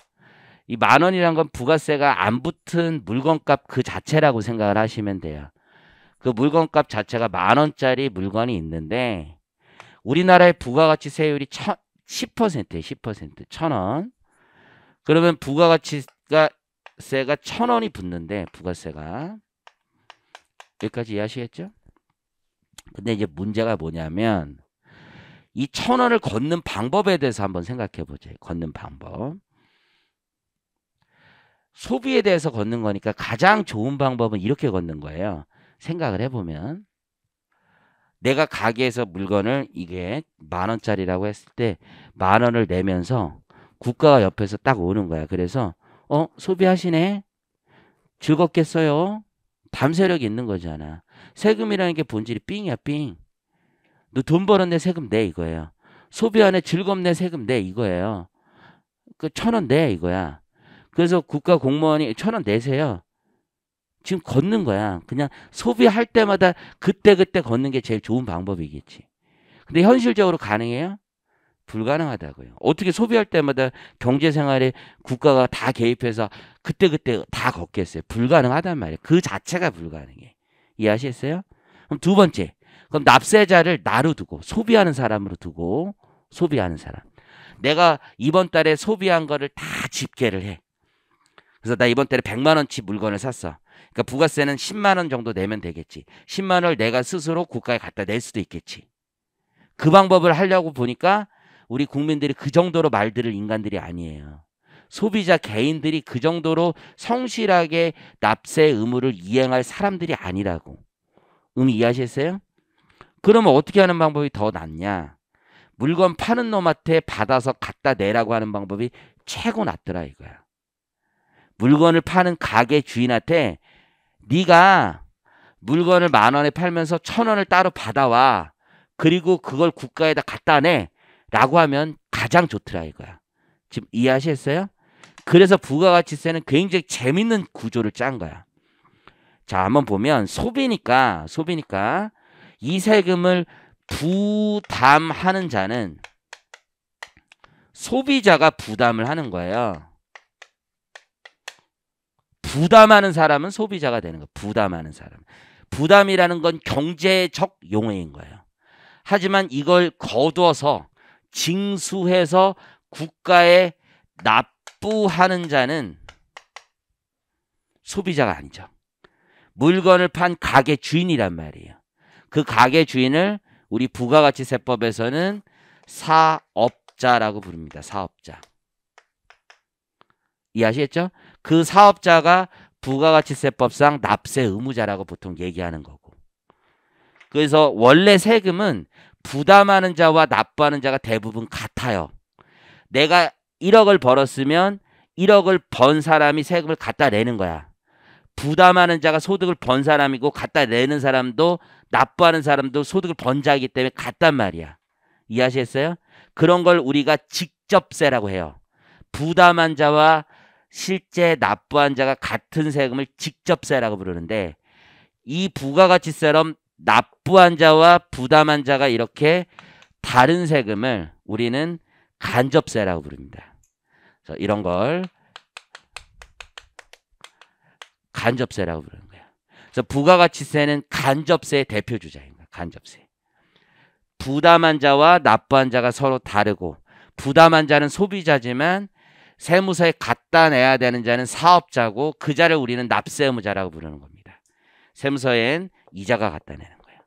이 만 원이란 건 부가세가 안 붙은 물건값 그 자체라고 생각을 하시면 돼요. 그 물건값 자체가 만 원짜리 물건이 있는데 우리나라의 부가가치 세율이 1 0에요 10%. 천 원. 그러면 부가가치가 세가 천 원이 붙는데 부가세가 여기까지 이해하시겠죠? 근데 이제 문제가 뭐냐면 이 천 원을 걷는 방법에 대해서 한번 생각해 보죠. 걷는 방법. 소비에 대해서 걷는 거니까 가장 좋은 방법은 이렇게 걷는 거예요. 생각을 해보면 내가 가게에서 물건을 이게 만 원짜리라고 했을 때 만 원을 내면서 국가가 옆에서 딱 오는 거야. 그래서 어 소비하시네 즐겁겠어요. 담세력이 있는 거잖아. 세금이라는 게 본질이 삥이야 삥. 너 돈 벌었네 세금 내 이거예요. 소비하네 즐겁네 세금 내 이거예요. 그천원 내 이거야. 그래서 국가 공무원이 천 원 내세요. 지금 걷는 거야. 그냥 소비할 때마다 그때그때 그때 걷는 게 제일 좋은 방법이겠지. 근데 현실적으로 가능해요? 불가능하다고요. 어떻게 소비할 때마다 경제생활에 국가가 다 개입해서 그때그때 그때 다 걷겠어요. 불가능하단 말이에요. 그 자체가 불가능해. 이해하시겠어요? 그럼 두 번째. 그럼 납세자를 나로 두고 소비하는 사람으로 두고 소비하는 사람. 내가 이번 달에 소비한 거를 다 집계를 해. 그래서 나 이번 달에 100만 원치 물건을 샀어. 그러니까 부가세는 10만 원 정도 내면 되겠지. 10만 원을 내가 스스로 국가에 갖다 낼 수도 있겠지. 그 방법을 하려고 보니까 우리 국민들이 그 정도로 말들을 인간들이 아니에요. 소비자 개인들이 그 정도로 성실하게 납세 의무를 이행할 사람들이 아니라고. 음, 이해하셨어요? 그러면 어떻게 하는 방법이 더 낫냐? 물건 파는 놈한테 받아서 갖다 내라고 하는 방법이 최고 낫더라 이거야. 물건을 파는 가게 주인한테 네가 물건을 만 원에 팔면서 천 원을 따로 받아와. 그리고 그걸 국가에다 갖다 내. 라고 하면 가장 좋더라 이거야. 지금 이해하셨어요? 그래서 부가가치세는 굉장히 재밌는 구조를 짠 거야. 자, 한번 보면 소비니까 소비니까 이 세금을 부담하는 자는 소비자가 부담을 하는 거예요. 부담하는 사람은 소비자가 되는 거예요. 부담하는 사람. 부담이라는 건 경제적 용어인 거예요. 하지만 이걸 거두어서 징수해서 국가에 납 납부하는 자는 소비자가 아니죠. 물건을 판 가게 주인이란 말이에요. 그 가게 주인을 우리 부가가치세법에서는 사업자라고 부릅니다. 사업자. 이해하시겠죠? 그 사업자가 부가가치세법상 납세 의무자라고 보통 얘기하는 거고. 그래서 원래 세금은 부담하는 자와 납부하는 자가 대부분 같아요. 내가 1억을 벌었으면 1억을 번 사람이 세금을 갖다 내는 거야. 부담하는 자가 소득을 번 사람이고 갖다 내는 사람도 납부하는 사람도 소득을 번 자이기 때문에 같단 말이야. 이해하시겠어요? 그런 걸 우리가 직접세라고 해요. 부담한 자와 실제 납부한 자가 같은 세금을 직접세라고 부르는데 이 부가가치세럼 납부한 자와 부담한 자가 이렇게 다른 세금을 우리는 간접세라고 부릅니다. 그래서 이런 걸 간접세라고 부르는 거야. 그래서 부가가치세는 간접세의 대표 주자입니다. 간접세. 부담한 자와 납부한 자가 서로 다르고 부담한 자는 소비자지만 세무서에 갖다 내야 되는 자는 사업자고 그 자를 우리는 납세 의무자라고 부르는 겁니다. 세무서엔 이자가 갖다 내는 거예요.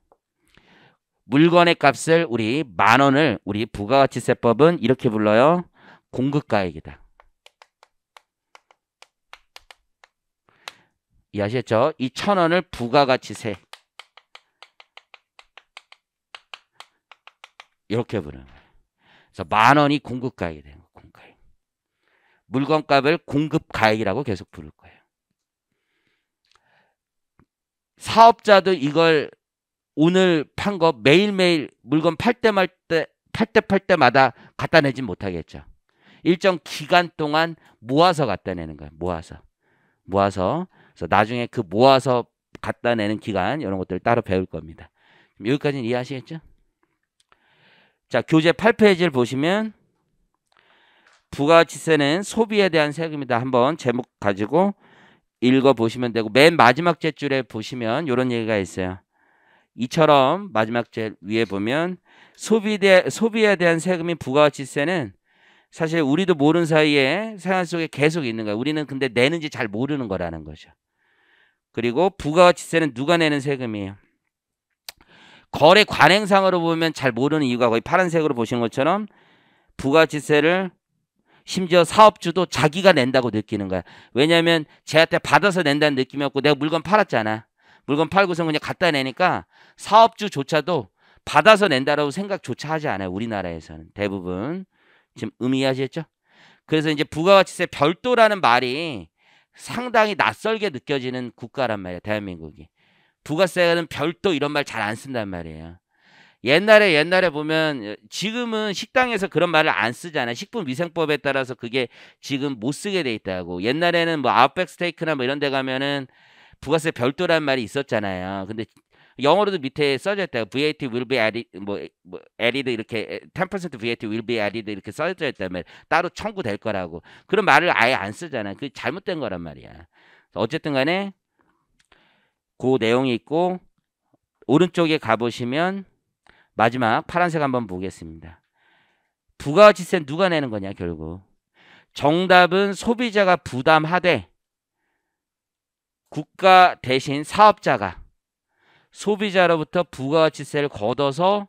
물건의 값을 우리 만 원을 우리 부가가치세법은 이렇게 불러요. 공급가액이다. 이해하셨죠? 이천 원을 부가가치세 이렇게 부르는 거예요. 그래서 만 원이 공급가액이 되는 거예요. 공가액. 물건값을 공급가액이라고 계속 부를 거예요. 사업자도 이걸 오늘 판 거 매일매일 물건 팔때팔때 팔 때마다 갖다 내진 못하겠죠. 일정 기간 동안 모아서 갖다 내는 거예요. 모아서. 모아서 그래서 나중에 그 모아서 갖다 내는 기간 이런 것들을 따로 배울 겁니다. 여기까지는 이해하시겠죠? 자, 교재 8페이지를 보시면 부가지세는 소비에 대한 세금이다. 한번 제목 가지고 읽어보시면 되고 맨 마지막 줄에 보시면 이런 얘기가 있어요. 이처럼 마지막 제 위에 보면 소비대, 소비에 대한 세금인 부가지세는 사실 우리도 모르는 사이에 생활 속에 계속 있는 거야. 우리는 근데 내는지 잘 모르는 거라는 거죠. 그리고 부가가치세는 누가 내는 세금이에요? 거래 관행상으로 보면 잘 모르는 이유가 거의 파란색으로 보시는 것처럼 부가가치세를 심지어 사업주도 자기가 낸다고 느끼는 거야. 왜냐하면 제한테 받아서 낸다는 느낌이었고 내가 물건 팔았잖아. 물건 팔고서 그냥 갖다 내니까 사업주조차도 받아서 낸다라고 생각조차 하지 않아요. 우리나라에서는 대부분. 지금 의미하시겠죠? 그래서 이제 부가가치세 별도라는 말이 상당히 낯설게 느껴지는 국가란 말이에요. 대한민국이. 부가세는 별도 이런 말 잘 안 쓴단 말이에요. 옛날에 옛날에 보면 지금은 식당에서 그런 말을 안 쓰잖아요. 식품위생법에 따라서 그게 지금 못 쓰게 돼 있다고. 옛날에는 뭐 아웃백 스테이크나 뭐 이런 데 가면은 부가세 별도란 말이 있었잖아요. 근데 영어로도 밑에 써져 있다 VAT will be added 뭐, 뭐 added 이렇게 10% VAT will be added 이렇게 써져 있다면 따로 청구될 거라고. 그런 말을 아예 안 쓰잖아. 그게 잘못된 거란 말이야. 어쨌든 간에 그 내용이 있고 오른쪽에 가 보시면 마지막 파란색 한번 보겠습니다. 부가가치세 누가 내는 거냐 결국. 정답은 소비자가 부담하되 국가 대신 사업자가 소비자로부터 부가가치세를 걷어서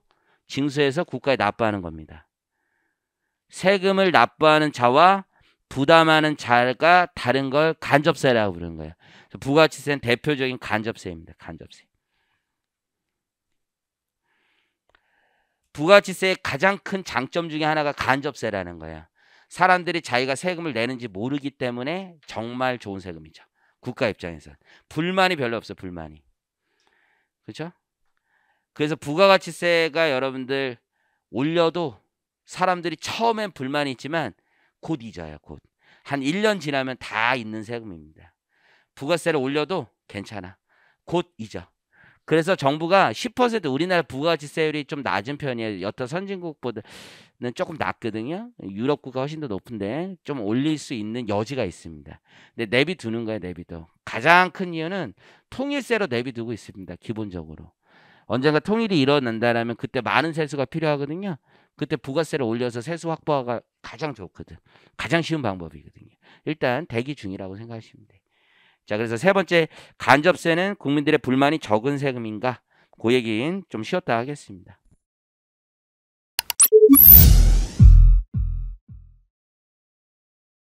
징수해서 국가에 납부하는 겁니다. 세금을 납부하는 자와 부담하는 자가 다른 걸 간접세라고 부르는 거예요. 부가가치세는 대표적인 간접세입니다. 간접세. 부가가치세의 가장 큰 장점 중에 하나가 간접세라는 거예요 사람들이 자기가 세금을 내는지 모르기 때문에 정말 좋은 세금이죠. 국가 입장에서. 불만이 별로 없어 불만이. 그렇죠? 그래서 부가가치세가 여러분들 올려도 사람들이 처음엔 불만이 있지만 곧 잊어요. 곧. 한 1년 지나면 다 있는 세금입니다. 부가세를 올려도 괜찮아. 곧 잊어. 그래서 정부가 10% 우리나라 부가가치세율이 좀 낮은 편이에요. 여타 선진국보다는 조금 낮거든요. 유럽국가 훨씬 더 높은데 좀 올릴 수 있는 여지가 있습니다. 근데 내비두는 거예요, 내비도. 가장 큰 이유는 통일세로 내비두고 있습니다, 기본적으로. 언젠가 통일이 일어난다라면 그때 많은 세수가 필요하거든요. 그때 부가세를 올려서 세수 확보가 가장 좋거든. 가장 쉬운 방법이거든요. 일단 대기 중이라고 생각하시면 돼요. 자, 그래서 세 번째 간접세는 국민들의 불만이 적은 세금인가? 그 얘기는 좀 쉬었다 하겠습니다.